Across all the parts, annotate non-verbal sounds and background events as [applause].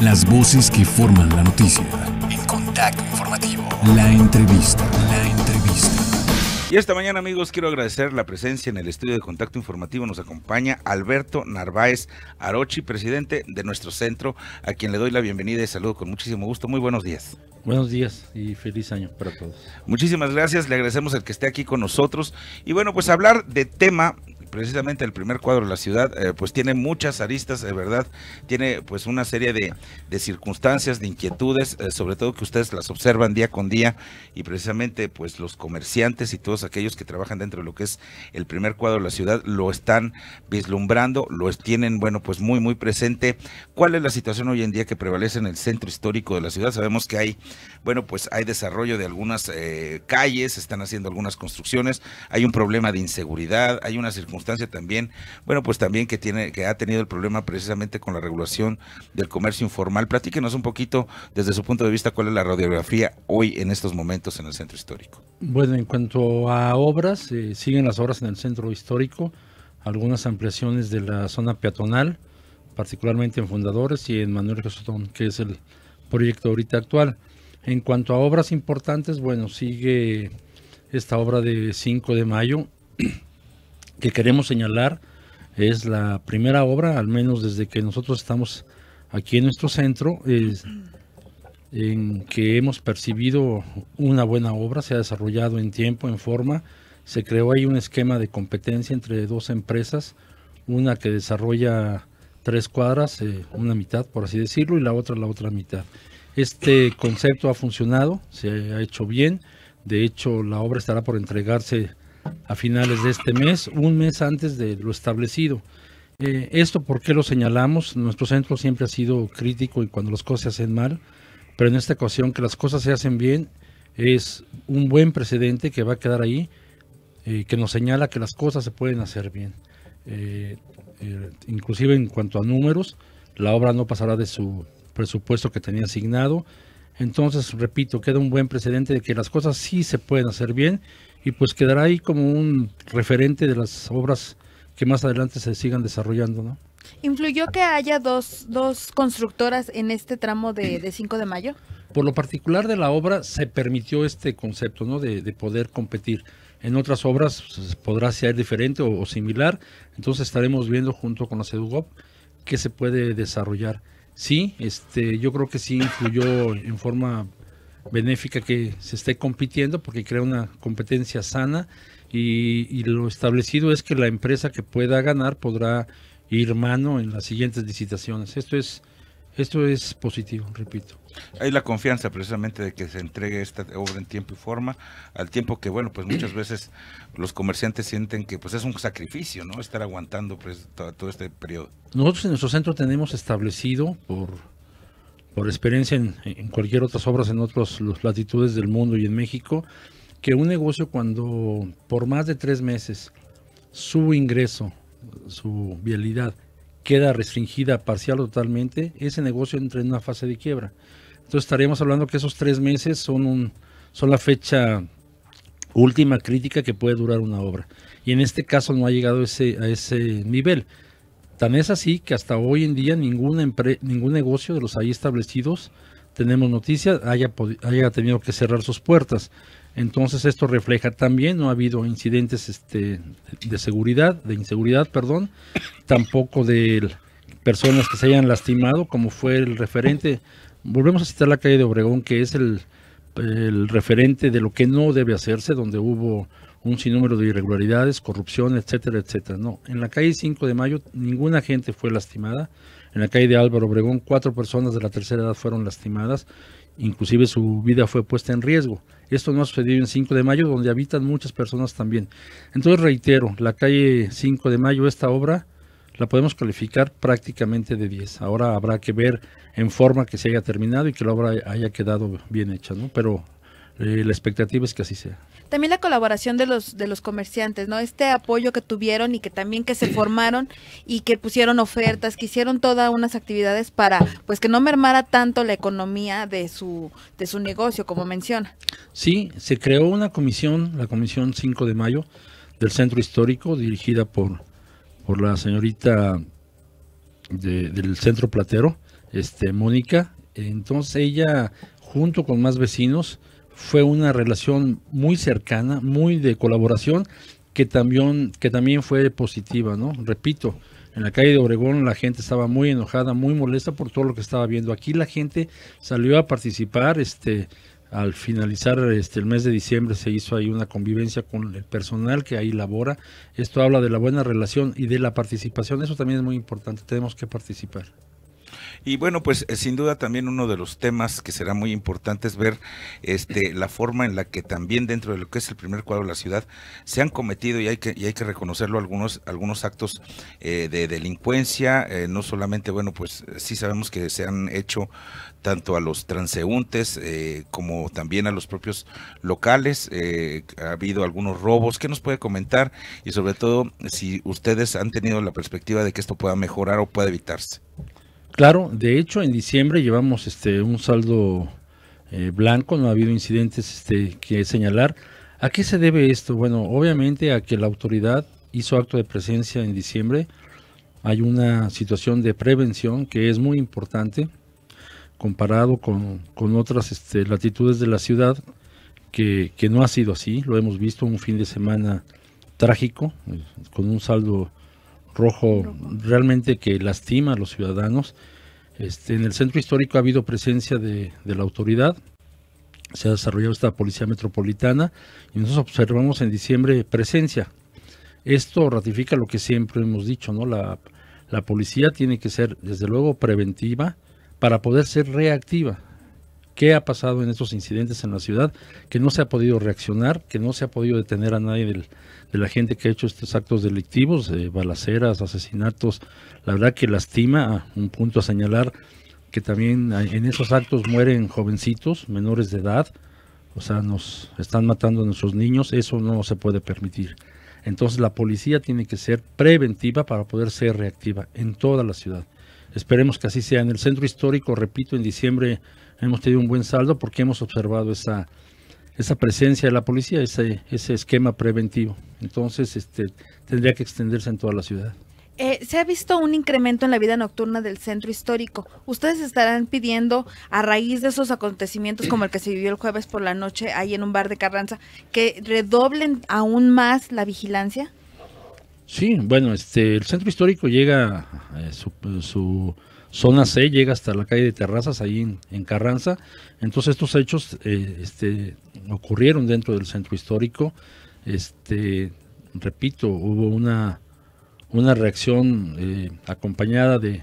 Las voces que forman la noticia. En contacto informativo. La entrevista. La entrevista. Y esta mañana, amigos, quiero agradecer la presencia en el estudio de contacto informativo. Nos acompaña Alberto Narváez Arochi, presidente de nuestro centro, a quien le doy la bienvenida y saludo con muchísimo gusto. Muy buenos días. Buenos días y feliz año para todos. Muchísimas gracias, le agradecemos el que esté aquí con nosotros. Y bueno, pues hablar de tema precisamente el primer cuadro de la ciudad, eh, pues tiene muchas aristas, de verdad, tiene pues una serie de, circunstancias, de inquietudes, eh, sobre todo que ustedes las observan día con día y precisamente pues los comerciantes y todos aquellos que trabajan dentro de lo que es el primer cuadro de la ciudad lo están vislumbrando, lo tienen, bueno, pues muy, muy presente. ¿Cuál es la situación hoy en día que prevalece en el centro histórico de la ciudad? Sabemos que hay, bueno, pues hay desarrollo de algunas eh, calles, están haciendo algunas construcciones, hay un problema de inseguridad, hay una circunstancia también, bueno, pues también que tiene, que ha tenido el problema precisamente con la regulación del comercio informal. Platíquenos un poquito desde su punto de vista cuál es la radiografía hoy en estos momentos en el centro histórico. Bueno, en cuanto a obras, eh, siguen las obras en el centro histórico, algunas ampliaciones de la zona peatonal, particularmente en Fundadores y en Manuel Jesotón, que es el proyecto ahorita actual. En cuanto a obras importantes, bueno, sigue esta obra de 5 de mayo que queremos señalar es la primera obra, al menos desde que nosotros estamos aquí en nuestro centro, en que hemos percibido una buena obra, se ha desarrollado en tiempo, en forma, se creó ahí un esquema de competencia entre dos empresas, una que desarrolla tres cuadras, eh, una mitad por así decirlo, y la otra la otra mitad. Este concepto ha funcionado, se ha hecho bien, de hecho la obra estará por entregarse a finales de este mes, un mes antes de lo establecido. Eh, esto, ¿por qué lo señalamos? Nuestro centro siempre ha sido crítico y cuando las cosas se hacen mal, pero en esta ocasión que las cosas se hacen bien es un buen precedente que va a quedar ahí, eh, que nos señala que las cosas se pueden hacer bien. Eh, inclusive en cuanto a números, la obra no pasará de su presupuesto que tenía asignado. Entonces, repito, queda un buen precedente de que las cosas sí se pueden hacer bien y pues quedará ahí como un referente de las obras que más adelante se sigan desarrollando, ¿no? ¿Influyó que haya dos, constructoras en este tramo de, de 5 de mayo? Por lo particular de la obra se permitió este concepto, ¿no? De, poder competir. En otras obras pues, podrá ser diferente o, similar, entonces estaremos viendo junto con la CEDUGOP qué se puede desarrollar. Sí, este, yo creo que sí influyó en forma benéfica que se esté compitiendo porque crea una competencia sana y, lo establecido es que la empresa que pueda ganar podrá ir mano en las siguientes licitaciones. Esto es esto es positivo, repito. Hay la confianza precisamente de que se entregue esta obra en tiempo y forma, al tiempo que, bueno, pues muchas veces los comerciantes sienten que pues es un sacrificio, ¿no? Estar aguantando pues, todo este periodo. Nosotros en nuestro centro tenemos establecido por por experiencia en, cualquier otras obras en otras latitudes del mundo y en México, que un negocio cuando por más de tres meses su ingreso, su vialidad queda restringida parcial o totalmente, ese negocio entra en una fase de quiebra. Entonces estaríamos hablando que esos tres meses son, un, son la fecha última crítica que puede durar una obra. Y en este caso no ha llegado ese, a ese nivel. Tan es así que hasta hoy en día ningún, ningún negocio de los ahí establecidos, tenemos noticias, haya, haya tenido que cerrar sus puertas. Entonces esto refleja también, no ha habido incidentes este, de seguridad, de inseguridad, perdón, tampoco de personas que se hayan lastimado, como fue el referente. Volvemos a citar la calle de Obregón, que es el referente de lo que no debe hacerse, donde hubo un sinnúmero de irregularidades, corrupción, etcétera, etcétera. No, en la calle 5 de Mayo ninguna gente fue lastimada. En la calle de Álvaro Obregón cuatro personas de la tercera edad fueron lastimadas, inclusive su vida fue puesta en riesgo. Esto no ha sucedido en 5 de Mayo, donde habitan muchas personas también. Entonces reitero, la calle 5 de Mayo, esta obra la podemos calificar prácticamente de 10. Ahora habrá que ver en forma que se haya terminado y que la obra haya quedado bien hecha, ¿no? Pero eh, la expectativa es que así sea. También la colaboración de los de los comerciantes, ¿no? Este apoyo que tuvieron y que también que se [clears throat] formaron y que pusieron ofertas, que hicieron todas unas actividades para pues que no mermara tanto la economía de su de su negocio, como menciona. Sí, se creó una comisión, la comisión 5 de mayo del Centro Histórico dirigida por por la señorita del Centro Platero, este Mónica, entonces ella junto con más vecinos fue una relación muy cercana, muy de colaboración, que también, que también fue positiva, ¿no? Repito, en la calle de Obregón la gente estaba muy enojada, muy molesta por todo lo que estaba viendo. Aquí la gente salió a participar, este, al finalizar este, el mes de diciembre se hizo ahí una convivencia con el personal que ahí labora. Esto habla de la buena relación y de la participación. Eso también es muy importante. Tenemos que participar. Y bueno, pues eh, sin duda también uno de los temas que será muy importante es ver este, la forma en la que también dentro de lo que es el primer cuadro de la ciudad se han cometido, y hay que, reconocerlo, algunos, algunos actos eh, de delincuencia, eh, no solamente, bueno, pues sí sabemos que se han hecho tanto a los transeúntes como también a los propios locales, ha habido algunos robos, ¿qué nos puede comentar? Y sobre todo, si ustedes han tenido la perspectiva de que esto pueda mejorar o pueda evitarse. Claro, de hecho en diciembre llevamos este un saldo eh, blanco, no ha habido incidentes este, que señalar. ¿A qué se debe esto? Bueno, obviamente a que la autoridad hizo acto de presencia en diciembre. Hay una situación de prevención que es muy importante comparado con, otras este, latitudes de la ciudad, que, que no ha sido así. Lo hemos visto un fin de semana trágico, eh, con un saldo rojo, realmente que lastima a los ciudadanos. Este, en el centro histórico ha habido presencia de, la autoridad, se ha desarrollado esta policía metropolitana y nosotros observamos en diciembre presencia. Esto ratifica lo que siempre hemos dicho, ¿no? La, la policía tiene que ser, desde luego, preventiva para poder ser reactiva qué ha pasado en estos incidentes en la ciudad, que no se ha podido reaccionar, que no se ha podido detener a nadie de la gente que ha hecho estos actos delictivos, eh, balaceras, asesinatos. La verdad que lastima, ah, un punto a señalar, que también en esos actos mueren jovencitos, menores de edad, o sea, nos están matando a nuestros niños, eso no se puede permitir. Entonces la policía tiene que ser preventiva para poder ser reactiva en toda la ciudad. Esperemos que así sea. En el centro histórico, repito, en diciembre hemos tenido un buen saldo porque hemos observado esa, esa presencia de la policía, ese, ese esquema preventivo. Entonces, este, tendría que extenderse en toda la ciudad. Eh, se ha visto un incremento en la vida nocturna del centro histórico. Ustedes estarán pidiendo, a raíz de esos acontecimientos como el que se vivió el jueves por la noche ahí en un bar de Carranza, que redoblen aún más la vigilancia. Sí, bueno, este, el centro histórico llega, a eh, su, zona C, llega hasta la calle de Terrazas, ahí en, Carranza. Entonces estos hechos eh, este, ocurrieron dentro del centro histórico. Este, repito, hubo una, una reacción eh, acompañada de,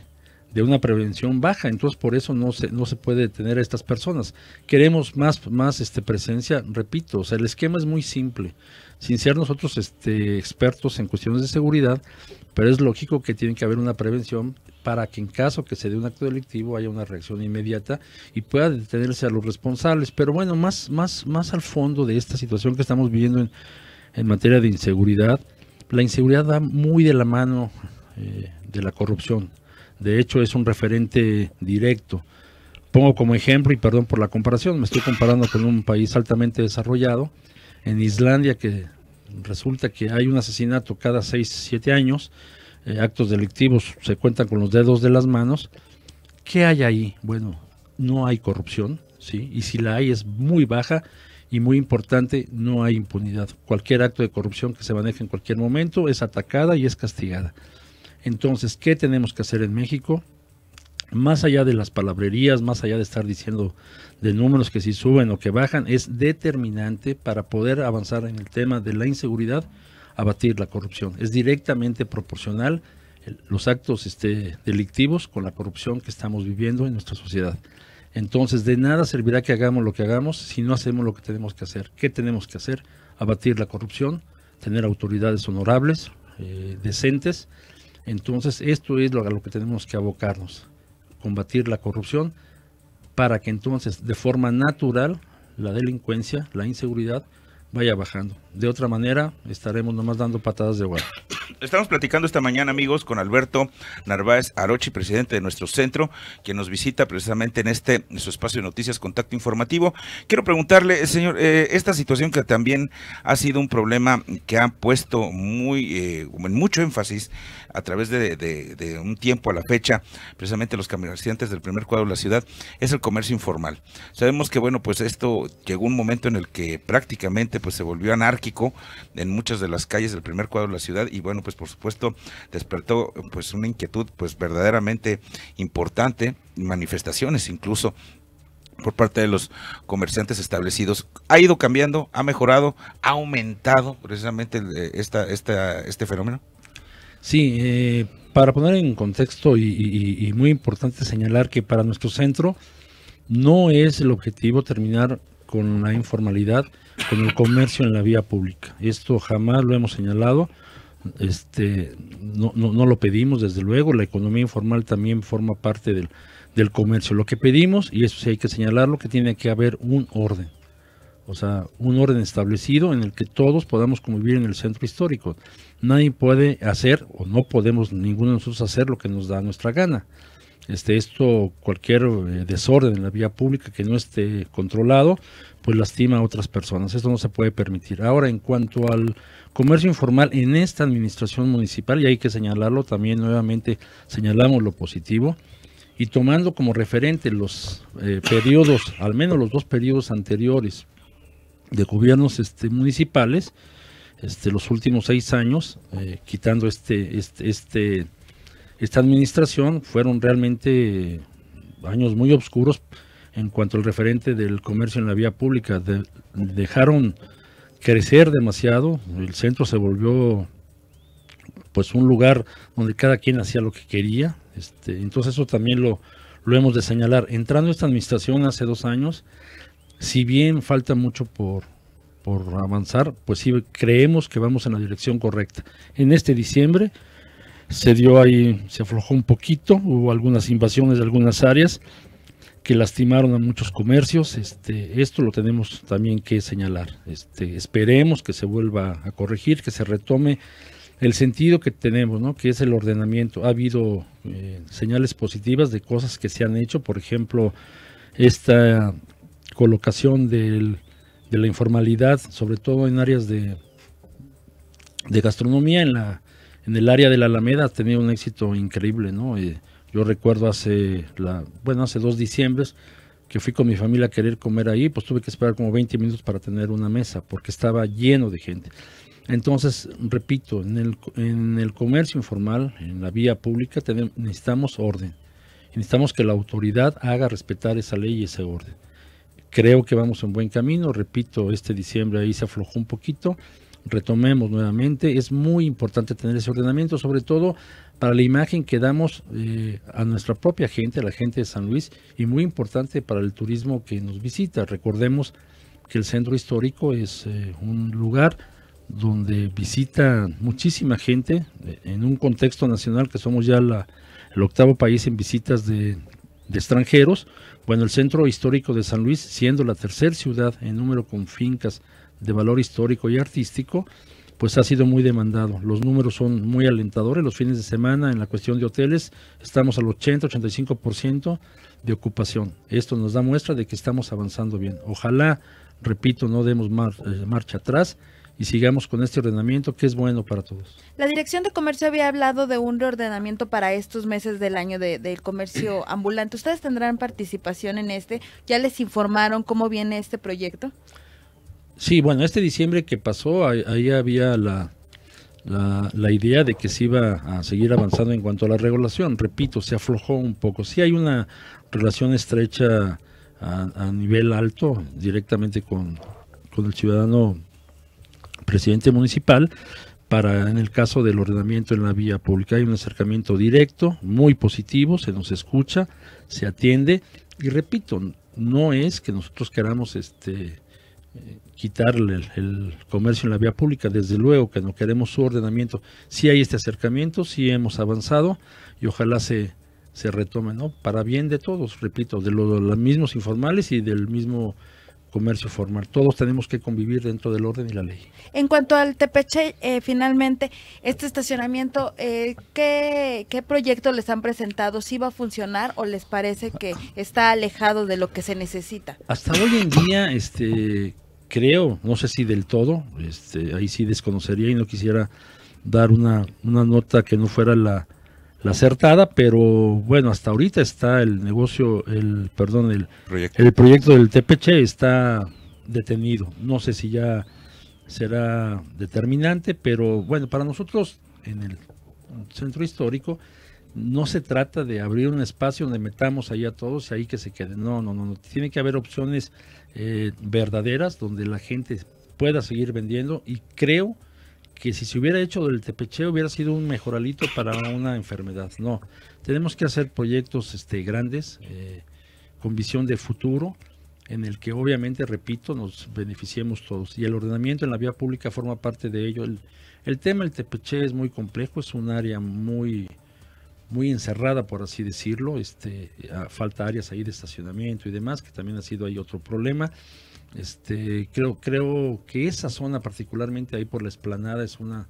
de una prevención baja, entonces por eso no se, no se puede detener a estas personas. Queremos más, más este, presencia, repito, sea, el esquema es muy simple, sin ser nosotros este, expertos en cuestiones de seguridad, pero es lógico que tiene que haber una prevención para que en caso que se dé un acto delictivo haya una reacción inmediata y pueda detenerse a los responsables. Pero bueno, más, más, más al fondo de esta situación que estamos viviendo en, materia de inseguridad, la inseguridad va muy de la mano eh, de la corrupción de hecho es un referente directo. Pongo como ejemplo, y perdón por la comparación, me estoy comparando con un país altamente desarrollado, en Islandia, que resulta que hay un asesinato cada 6, 7 años, eh, actos delictivos se cuentan con los dedos de las manos. ¿Qué hay ahí? Bueno, no hay corrupción, ¿sí? y si la hay es muy baja y muy importante, no hay impunidad. Cualquier acto de corrupción que se maneje en cualquier momento es atacada y es castigada. Entonces, ¿qué tenemos que hacer en México? Más allá de las palabrerías, más allá de estar diciendo de números que si suben o que bajan, es determinante para poder avanzar en el tema de la inseguridad, abatir la corrupción. Es directamente proporcional los actos este, delictivos con la corrupción que estamos viviendo en nuestra sociedad. Entonces, de nada servirá que hagamos lo que hagamos si no hacemos lo que tenemos que hacer. ¿Qué tenemos que hacer? Abatir la corrupción, tener autoridades honorables, eh, decentes, entonces, esto es lo, a lo que tenemos que abocarnos, combatir la corrupción para que entonces de forma natural la delincuencia, la inseguridad vaya bajando. De otra manera, estaremos nomás dando patadas de agua. Estamos platicando esta mañana, amigos, con Alberto Narváez Arochi, presidente de nuestro centro, que nos visita precisamente en este su espacio de noticias Contacto Informativo. Quiero preguntarle, eh, señor, eh, esta situación que también ha sido un problema que han puesto muy eh, mucho énfasis a través de, un tiempo a la fecha, precisamente los comerciantes del primer cuadro de la ciudad, es el comercio informal. Sabemos que, bueno, pues esto llegó un momento en el que prácticamente pues se volvió anárquico en muchas de las calles del primer cuadro de la ciudad y, bueno, pues por supuesto despertó pues una inquietud pues verdaderamente importante, manifestaciones incluso por parte de los comerciantes establecidos. Ha ido cambiando, ha mejorado, ha aumentado precisamente eh, esta, este fenómeno. Sí, eh, para poner en contexto y, muy importante señalar que para nuestro centro no es el objetivo terminar con la informalidad, con el comercio en la vía pública. Esto jamás lo hemos señalado. Este, no, lo pedimos, desde luego. La economía informal también forma parte del, comercio. Lo que pedimos, y eso sí hay que señalarlo, que tiene que haber un orden. O sea, un orden establecido en el que todos podamos convivir en el centro histórico. Nadie puede hacer, o no podemos ninguno de nosotros hacer lo que nos da nuestra gana. Este, esto, cualquier eh, desorden en la vía pública que no esté controlado, pues lastima a otras personas. Esto no se puede permitir. Ahora, en cuanto al comercio informal en esta administración municipal, y hay que señalarlo también nuevamente, señalamos lo positivo, y tomando como referente los eh, periodos, al menos los dos periodos anteriores de gobiernos este, municipales, este, los últimos seis años, eh, quitando este, este, este, esta administración, fueron realmente años muy oscuros en cuanto al referente del comercio en la vía pública. dejaron crecer demasiado, el centro se volvió pues un lugar donde cada quien hacía lo que quería, este, entonces eso también lo, lo hemos de señalar. Entrando a esta administración hace dos años, si bien falta mucho por, por avanzar, pues sí creemos que vamos en la dirección correcta. En este diciembre se dio ahí, se aflojó un poquito, hubo algunas invasiones de algunas áreas, que lastimaron a muchos comercios. Este, esto lo tenemos también que señalar. Este, esperemos que se vuelva a corregir, que se retome el sentido que tenemos, ¿no? que es el ordenamiento. Ha habido eh, señales positivas de cosas que se han hecho, por ejemplo, esta colocación del, de la informalidad, sobre todo en áreas de, de gastronomía, en, la, en el área de la Alameda, ha tenido un éxito increíble. ¿no? Eh, yo recuerdo hace, bueno, hace dos diciembres que fui con mi familia a querer comer ahí, pues tuve que esperar como 20 minutos para tener una mesa, porque estaba lleno de gente. Entonces, repito, en el, comercio informal, en la vía pública, necesitamos orden. Necesitamos que la autoridad haga respetar esa ley y ese orden. Creo que vamos en buen camino, repito, este diciembre ahí se aflojó un poquito, retomemos nuevamente, es muy importante tener ese ordenamiento, sobre todo para la imagen que damos eh, a nuestra propia gente, a la gente de San Luis, y muy importante para el turismo que nos visita. Recordemos que el centro histórico es eh, un lugar donde visita muchísima gente eh, en un contexto nacional que somos ya la, el octavo país en visitas de, de extranjeros. Bueno, el centro histórico de San Luis, siendo la tercera ciudad en número con fincas de valor histórico y artístico, pues ha sido muy demandado. Los números son muy alentadores. Los fines de semana en la cuestión de hoteles estamos al 80-85% de ocupación. Esto nos da muestra de que estamos avanzando bien. Ojalá, repito, no demos eh, marcha atrás y sigamos con este ordenamiento que es bueno para todos. La Dirección de Comercio había hablado de un reordenamiento para estos meses del año del comercio [clears throat] ambulante. ¿Ustedes tendrán participación en este? ¿Ya les informaron cómo viene este proyecto? Sí, bueno, este diciembre que pasó, ahí, había la, la, idea de que se iba a seguir avanzando en cuanto a la regulación. Repito, se aflojó un poco. Sí hay una relación estrecha a, nivel alto, directamente con, el ciudadano presidente municipal, para en el caso del ordenamiento en la vía pública. Hay un acercamiento directo, muy positivo, se nos escucha, se atiende y repito, no es que nosotros queramos este quitarle el, comercio en la vía pública, desde luego que no queremos su ordenamiento. Si hay este acercamiento, si hemos avanzado y ojalá se, se retome, ¿no? Para bien de todos, repito, de los, mismos informales y del mismo comercio formal. Todos tenemos que convivir dentro del orden y la ley. En cuanto al Tepeche, eh, finalmente, este estacionamiento, eh, ¿qué, proyecto les han presentado? ¿Si va a funcionar o les parece que está alejado de lo que se necesita? Hasta hoy en día, este, creo, no sé si del todo, este, ahí sí desconocería y no quisiera dar una, nota que no fuera la, acertada, pero bueno, hasta ahorita está el negocio, el perdón, el proyecto. el proyecto del TPC está detenido. No sé si ya será determinante, pero bueno, para nosotros en el centro histórico, no se trata de abrir un espacio donde metamos ahí a todos y ahí que se queden. No, no, no. no. Tiene que haber opciones eh, verdaderas donde la gente pueda seguir vendiendo y creo que si se hubiera hecho del tepeche hubiera sido un mejoralito para una enfermedad. No, tenemos que hacer proyectos este, grandes, eh, con visión de futuro, en el que obviamente, repito, nos beneficiemos todos. Y el ordenamiento en la vía pública forma parte de ello. El, el tema del tepeche es muy complejo, es un área muy muy encerrada, por así decirlo. Este, falta áreas ahí de estacionamiento y demás, que también ha sido ahí otro problema. Este, creo, creo que esa zona, particularmente ahí por la esplanada, es una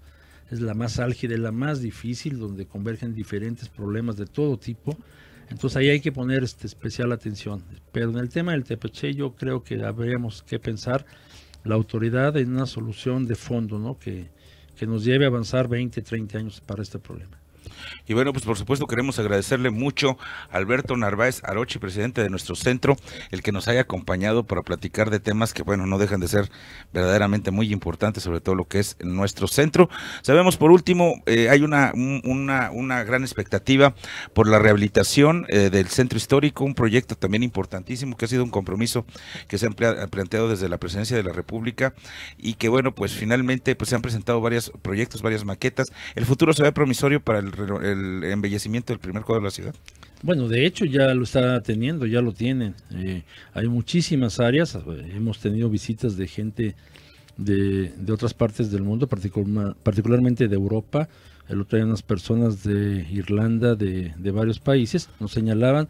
es la más álgida, la más difícil, donde convergen diferentes problemas de todo tipo. Entonces ahí hay que poner este, especial atención. Pero en el tema del TPC yo creo que habríamos que pensar la autoridad en una solución de fondo, ¿no? Que, que nos lleve a avanzar 20, 30 años para este problema. Y bueno, pues por supuesto queremos agradecerle mucho a Alberto Narváez Arochi, presidente de nuestro centro, el que nos haya acompañado para platicar de temas que, bueno, no dejan de ser verdaderamente muy importantes, sobre todo lo que es nuestro centro. Sabemos, por último, eh, hay una, una, gran expectativa por la rehabilitación eh, del centro histórico, un proyecto también importantísimo que ha sido un compromiso que se ha planteado desde la presidencia de la República y que, bueno, pues finalmente pues, se han presentado varios proyectos, varias maquetas. El futuro se ve promisorio para el el, embellecimiento del primer cuadro de la ciudad? Bueno, de hecho ya lo está teniendo, ya lo tienen. Eh, hay muchísimas áreas, eh, hemos tenido visitas de gente de, otras partes del mundo, particularmente de Europa. El otro día unas personas de Irlanda, de, de varios países, nos señalaban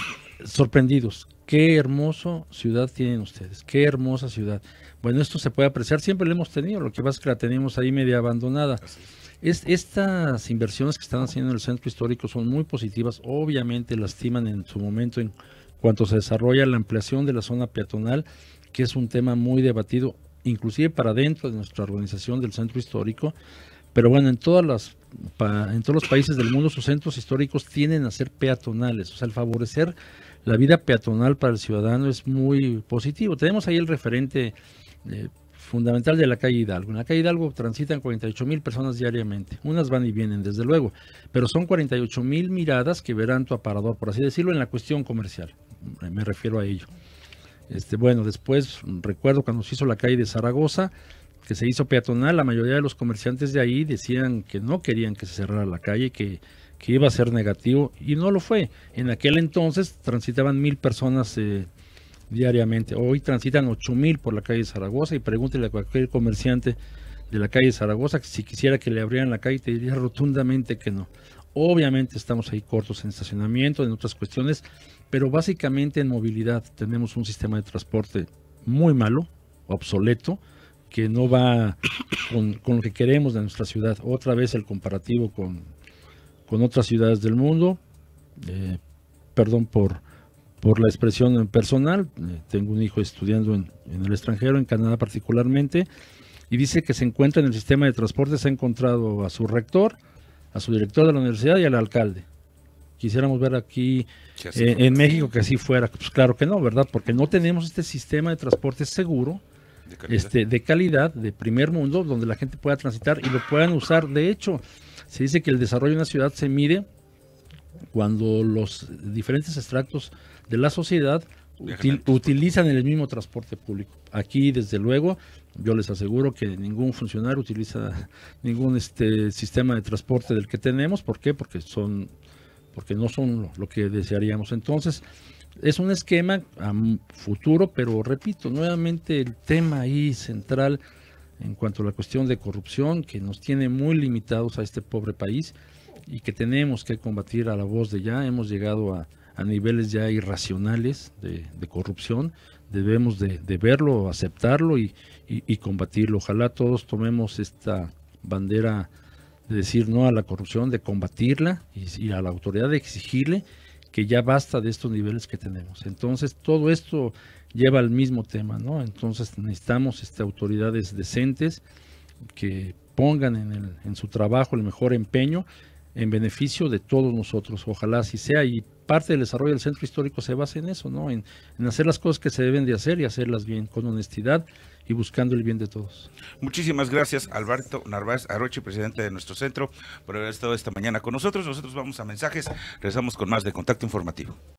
[coughs] sorprendidos. Qué hermoso ciudad tienen ustedes, qué hermosa ciudad. Bueno, esto se puede apreciar, siempre lo hemos tenido, lo que pasa es que la tenemos ahí media abandonada. Es, estas inversiones que están haciendo en el centro histórico son muy positivas, obviamente lastiman en su momento en cuanto se desarrolla la ampliación de la zona peatonal, que es un tema muy debatido, inclusive para dentro de nuestra organización del centro histórico, pero bueno, en todas las en todos los países del mundo sus centros históricos tienden a ser peatonales, o sea, el favorecer la vida peatonal para el ciudadano es muy positivo. Tenemos ahí el referente eh, fundamental de la calle Hidalgo. En la calle Hidalgo transitan 48 mil personas diariamente. Unas van y vienen, desde luego, pero son 48 mil miradas que verán tu aparador, por así decirlo, en la cuestión comercial. Me refiero a ello. Este, bueno, después recuerdo cuando se hizo la calle de Zaragoza, que se hizo peatonal, la mayoría de los comerciantes de ahí decían que no querían que se cerrara la calle, que, que iba a ser negativo, y no lo fue. En aquel entonces transitaban mil personas eh, diariamente. Hoy transitan 8.000 por la calle Zaragoza y pregúntele a cualquier comerciante de la calle Zaragoza si quisiera que le abrieran la calle, te diría rotundamente que no. Obviamente estamos ahí cortos en estacionamiento, en otras cuestiones, pero básicamente en movilidad tenemos un sistema de transporte muy malo, obsoleto, que no va con, lo que queremos de nuestra ciudad. Otra vez el comparativo con, con otras ciudades del mundo. Eh, perdón por por la expresión personal. Eh, tengo un hijo estudiando en, en, el extranjero, en Canadá particularmente, y dice que se encuentra en el sistema de transporte, se ha encontrado a su rector, a su director de la universidad y al alcalde. Quisiéramos ver aquí eh, en México que así fuera. Pues claro que no, ¿verdad? Porque no tenemos este sistema de transporte seguro, Este, de calidad, de primer mundo, donde la gente pueda transitar y lo puedan usar. De hecho, se dice que el desarrollo de una ciudad se mide cuando los diferentes extractos de la sociedad utilizan el mismo transporte público. Aquí, desde luego, yo les aseguro que ningún funcionario utiliza [laughs] ningún este sistema de transporte del que tenemos. ¿Por qué? Porque son, porque no son lo que desearíamos. Entonces, es un esquema futuro, pero repito, nuevamente el tema ahí central en cuanto a la cuestión de corrupción que nos tiene muy limitados a este pobre país y que tenemos que combatir a la voz de ya. Hemos llegado a, a niveles ya irracionales de, corrupción, debemos de, verlo, aceptarlo y, combatirlo. Ojalá todos tomemos esta bandera de decir no a la corrupción, de combatirla y, a la autoridad de exigirle que ya basta de estos niveles que tenemos. Entonces todo esto lleva al mismo tema, ¿no? Entonces necesitamos este, autoridades decentes que pongan en, en su trabajo el mejor empeño en beneficio de todos nosotros, ojalá así sea, y parte del desarrollo del centro histórico se basa en eso, ¿no? En, hacer las cosas que se deben de hacer y hacerlas bien, con honestidad y buscando el bien de todos. Muchísimas gracias, Alberto Narváez Aroche, presidente de nuestro centro, por haber estado esta mañana con nosotros. Nosotros vamos a mensajes, regresamos con más de Contacto Informativo.